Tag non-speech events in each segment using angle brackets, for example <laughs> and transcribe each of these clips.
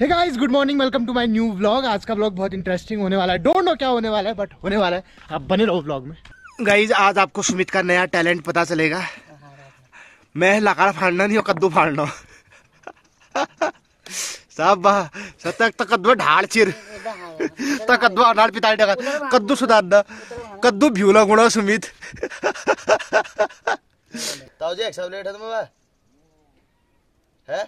Hey guys good morning welcome to my new vlog आज का vlog बहुत interesting होने वाला है डोंट नो क्या होने वाला है बट होने वाला है आप बने रहो व्लॉग में गाइस आज आपको सुमित का नया टैलेंट पता चलेगा मैं लकार फाड़ना नहीं और कद्दू फाड़ना सब सतक तो कद्दू ढाल चिर तो कद्दू अनार पिता कद्दू सुधारना कद्दू भ्यूला गुणा सुमित ताऊ जी एक्सेलरेटर में है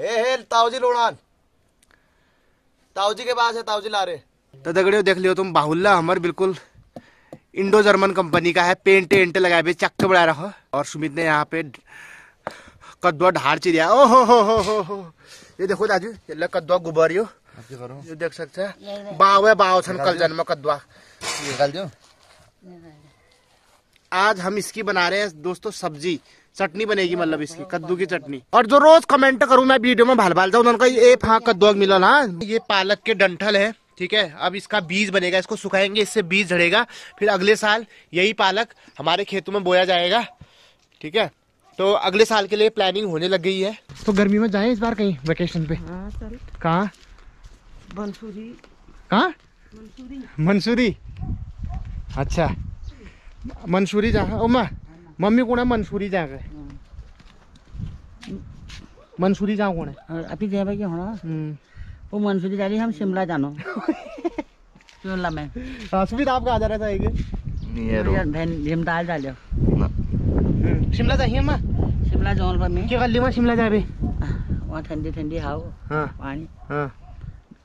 ताऊजी लोड़ान ताऊजी के पास है ताऊजी ला रहे तो दगड़ियों देख लियो तुम बाहुल्ला हमर बिल्कुल इंडो जर्मन कंपनी का है पेंटे एंटे लगाए हुए चक्के बढ़ा रहा और सुमित ने यहाँ पे कद्दू ढार ची दिया ओ हो हो हो हो ये देखो दाजू ये लग कद्दुआ गुबरियो ये देख सकते हैं बाव है बाव थन कल जन्म कद्दुआ आज हम इसकी बना रहे हैं दोस्तों सब्जी चटनी बनेगी मतलब इसकी कद्दू की चटनी और जो रोज कमेंट करूँ मैं वीडियो में भाल भाल जाऊँ उनका ये हाँ कद्दू मिला ना ये पालक के डंठल है ठीक है अब इसका बीज बनेगा इसको सुखाएंगे इससे बीज झड़ेगा फिर अगले साल यही पालक हमारे खेतों में बोया जाएगा ठीक है तो अगले साल के लिए प्लानिंग होने लग गई है तो गर्मी में जाए इस बार कहीं वेकेशन पे हाँ, कहा मंसूरी अच्छा मंसूरी जहाँ उमा मम्मी कौन है मंसूरी जाग आहे मंसूरी जाओ कौन है हाँ, अभी जाए भाई होना हम्म। वो मंसूरी जा रही हम शिमला जानो <laughs> शिमला में सुमित आप कहाँ जा रहा था एक भीमताल जा लियो शिमला जाइए माँ शिमला जाओ पर मैं क्या गली में शिमला जाए वहाँ ठंडी ठंडी हाव हाँ पानी हाँ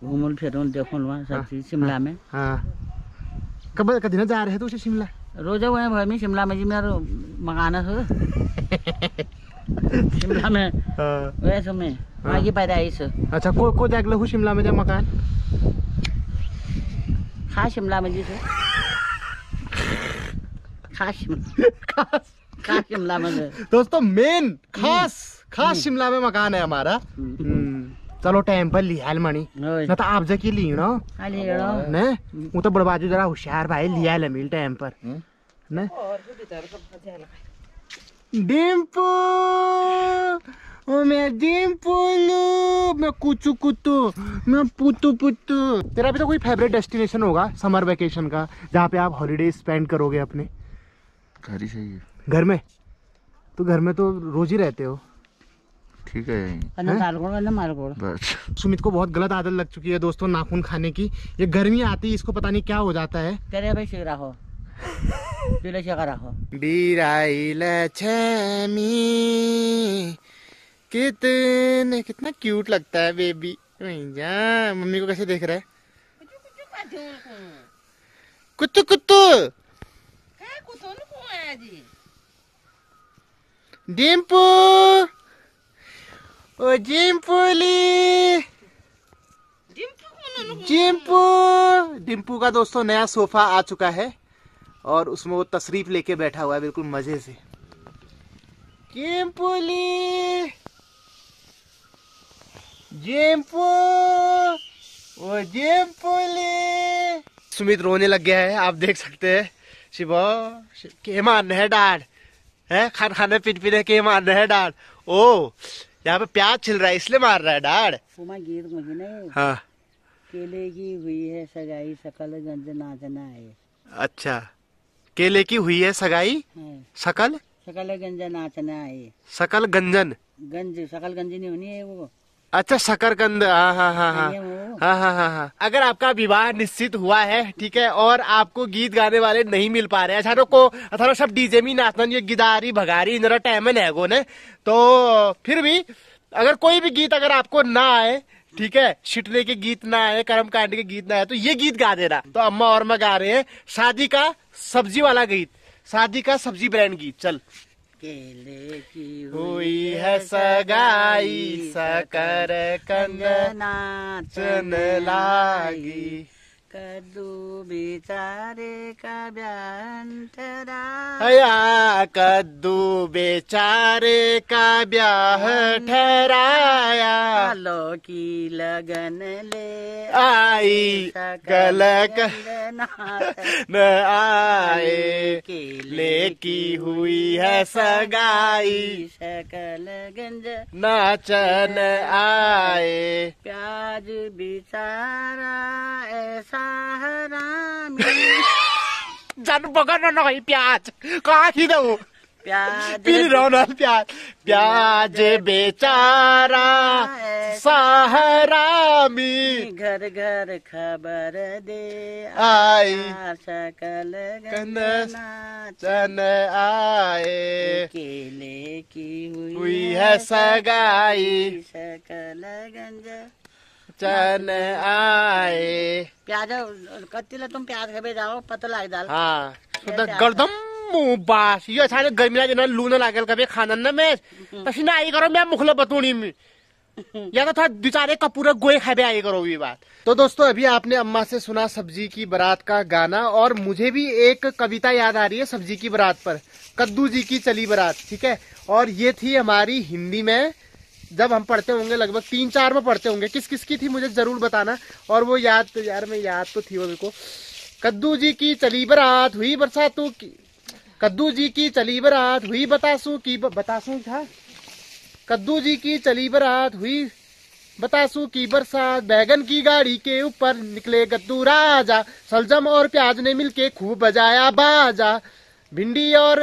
घूमूल फिर देखो वहाँ सब हाँ। चीज शिमला हाँ। में हाँ कब कदना जा रहे थे उसे शिमला रोजा हुए भाई में शिमला में जी मेरा मकाना है शिमला में हाँ। वैसे में हाँ ये पैदाइश अच्छा को को देख लो शिमला में जा मकान खास शिमला में जी से खास खास खास शिमला में दोस्तों मेन खास हम्म। खास शिमला में मकान है हमारा हम्म। हम्म। चलो टाइम पर ली लिहाल मणि ना तो आप जकी ली ना हाँ, ने वो तो बाजू जरा होशियार भाई ली लिहाल मिल टाइम पर हम्म। ने डिम्पू ओ मैं डिम्पुलू मैं कुचू कुतू मैं पुतू पुतू तेरा भी तो कोई फेवरेट डेस्टिनेशन होगा समर वेकेशन का जहाँ पे आप हॉलीडे स्पेंड करोगे अपने घर ही सही है घर में तो घर में तो रोज ही रहते हो ठीक है सुमित को बहुत गलत आदत लग चुकी है दोस्तों नाखून खाने की ये गर्मी आती है इसको पता नहीं क्या हो जाता है तेरे भाई हो कितने कितना क्यूट लगता है बेबी मम्मी को कैसे देख रहा है कुत्तु कुत्तु डिम्पू ओ जिम्पूली जिम्पू डिम्पू का दोस्तों नया सोफा आ चुका है और उसमें वो तशरीफ लेके बैठा हुआ है बिल्कुल मजे से जिम्पूली जिम्पू जिम्पूली सुमित रोने लग गया है आप देख सकते हैं शिवो के मान है डाड है खान खाने पिट पीने के मान है डाड ओ यहाँ पे प्याज छिल रहा है इसलिए मार रहा है डाड गीत मुझे नहीं हाँ केले की हुई है सगाई सकल गंज नाचना है अच्छा केले की हुई है सगाई हाँ। सकल सकल गंजन नाचना है सकल गंजन गंज सकल गंजी नहीं होनी है वो अच्छा शकरकंद हाँ हाँ हाँ हाँ हाँ हाँ हाँ हाँ अगर आपका विवाह निश्चित हुआ है ठीक है और आपको गीत गाने वाले नहीं मिल पा रहे अचारो तो को अथारो अच्छा, तो सब डीजे में नाचना ये गिदारी भगारी इंदरा टाइम है गो ने तो फिर भी अगर कोई भी गीत अगर आपको ना आए ठीक है छिटने के गीत ना आए कर्म कांड के गीत ना आए तो ये गीत गा देना तो अम्मा और मैं गा रहे हैं शादी का सब्जी वाला गीत शादी का सब्जी ब्रांड गीत चल अकेले की हुई है सगाई सकर कंगना चन लागी कद्दू बेचारे का बयान ठहरा कद्दू बेचारे का ब्याह ठहराया आलो की लगन ले आई कल न आए ले की हुई है सगाई शकल गंज नाचन आए प्याज बेचारा ऐसा जानु पकाउन नखै प्याज कहाँ किनौ पिरिरहन प्याज प्याज बेचारा सहरामी घर घर खबर दे आई सकल चन आए केले की हुई, हुई है सगाई सकल गंजा चन आए प्याज कच्ची तुम प्याज खेबे जाओ पतला दाल हाँ तो गर्दम बास यो छाने गर्मी लागे लू न लागे कभी खाना ना मैं पसीना हम्म। तो आई करो मैं मुखला बतूनी में <laughs> या तो था बिचारे का पूरा गोए खाबे आई करो ये बात तो दोस्तों अभी आपने अम्मा से सुना सब्जी की बारात का गाना और मुझे भी एक कविता याद आ रही है सब्जी की बारात पर कद्दू जी की चली बारात ठीक है और ये थी हमारी हिंदी में जब हम पढ़ते होंगे लगभग तीन चार में पढ़ते होंगे किस किस की थी मुझे जरूर बताना और वो याद तो यार मैं याद तो थी वो मेरे को कद्दू जी की चली बरात हुई बरसातू की कद्दू जी की चली बरात हुई बतासू की ब, बतासू था कद्दू जी की चली बरात हुई बतासू की बरसात बैगन की गाड़ी के ऊपर निकले कद्दू राजा सलजम और प्याज ने मिलके खूब बजाया बाजा भिंडी और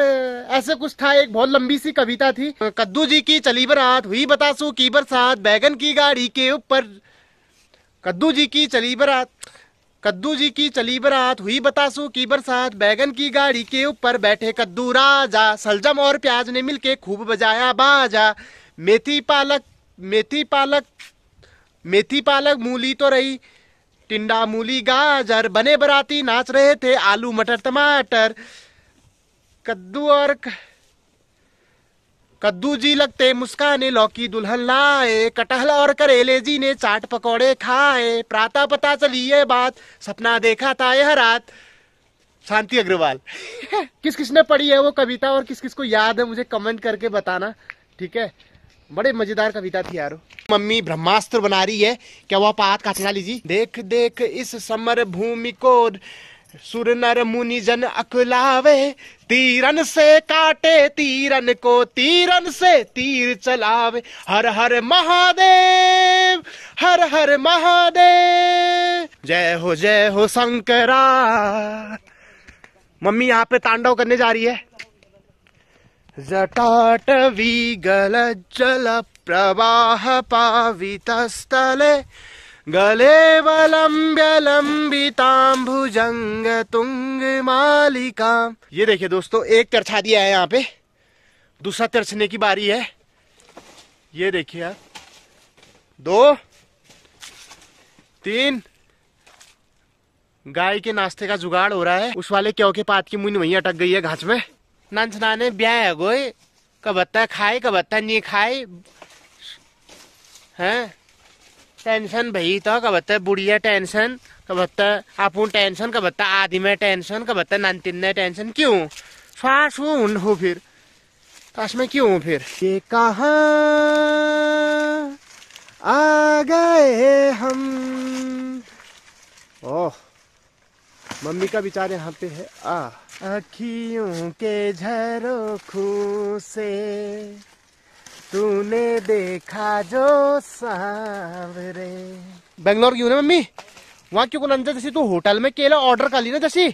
ऐसे कुछ था एक बहुत लंबी सी कविता थी कद्दू जी की चली बरात हुई बतासु की बरसात बैगन की गाड़ी के ऊपर कद्दू जी की चली बरात कद्दू जी की चली बरात हुई बतासु की बरसात बैगन की गाड़ी के ऊपर बैठे कद्दू राजा सलजम और प्याज ने मिलके खूब बजाया बाजा मेथी पालक मेथी पालक मेथी पालक मूली तो रही टिंडा मूली गाजर बने बराती नाच रहे थे आलू मटर टमाटर कद्दू और कद्दू जी लगते मुस्काने लौकी दुल्हन लाए कटहल और करेले जी ने चाट पकौड़े खाए प्राता पता चली ये बात सपना देखा था यह रात शांति अग्रवाल <laughs> किस किस ने पढ़ी है वो कविता और किस किस को याद है मुझे कमेंट करके बताना ठीक है बड़े मजेदार कविता थी यारो मम्मी ब्रह्मास्त्र बना रही है क्या वो आप हाथ का लीजिए देख देख इस समर भूमि को सुर नर मुनि जन अकलावे तीरन से काटे तीरन को तीरन से तीर चलावे हर हर महादेव हर हर महादेव जय हो जय हो शंकरा मम्मी यहाँ पे तांडव करने जा रही है जटाटवी गल जल प्रवाह पावित स्थले गलेवलम्ब्यलम्बिताम्भुजङ्ग तुंग मालिका ये देखिए दोस्तों एक तरछा दिया है यहाँ पे दूसरा तरछने की बारी है ये देखिए आप दो तीन गाय के नाश्ते का जुगाड़ हो रहा है उस वाले क्यों के पात की मुन वही अटक गई है घास में नंचनाने ब्याह है गोई कबत्ता खाए कबत्ता नहीं खाए हैं टेंशन भई तो कबत्ता बुढ़िया टेंशन कबत्ता आपून टेंशन कबत्ता आदि में टेंशन कबत्ता नानतिन ने टेंशन क्यों श्वास हूँ उन हूँ फिर ताश में क्यों हूँ फिर ये कहा आ गए हम ओ मम्मी का विचार यहाँ पे है आ अखियों के झरोखों से तूने देखा जो सावरे बेंगलोर क्यों ना मम्मी वहाँ क्यों कुन अंजा जैसी तू होटल में केला ऑर्डर कर ली ना जैसी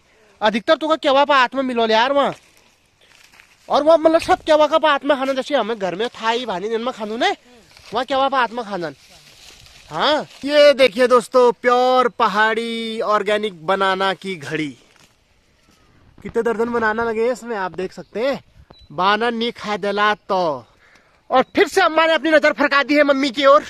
अधिकतर तू का क्या वापा में मिलो ले यार वहाँ और वहाँ मतलब सब क्या वाका हाथ में खाना जैसी हमें घर में थाई भानी दिन में खानू ने वहाँ क्या वापा में खाना हाँ ये देखिए दोस्तों प्योर पहाड़ी ऑर्गेनिक बनाना की घड़ी कितने दर्जन बनाना लगे इसमें आप देख सकते हैं बाना नहीं खा दिला तो और फिर से अम्मा ने अपनी नजर फरका दी है मम्मी की ओर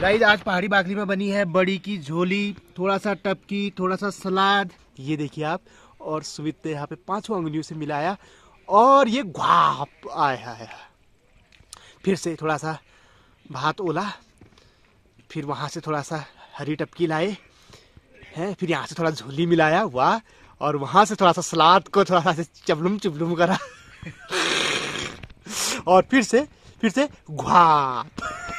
गाइस आज पहाड़ी बाकरी में बनी है बड़ी की झोली थोड़ा सा टपकी थोड़ा सा सलाद ये देखिए आप और सुमित ने यहाँ पे पांचों उंगलियों से मिलाया और ये घाप आया है फिर से थोड़ा सा भात ओला फिर वहाँ से थोड़ा सा हरी टपकी लाए हैं फिर यहाँ से थोड़ा झोली मिलाया वाह और वहाँ से थोड़ा सा सलाद को थोड़ा सा चबलुम चुबलुम करा और फिर से फिर से घुआ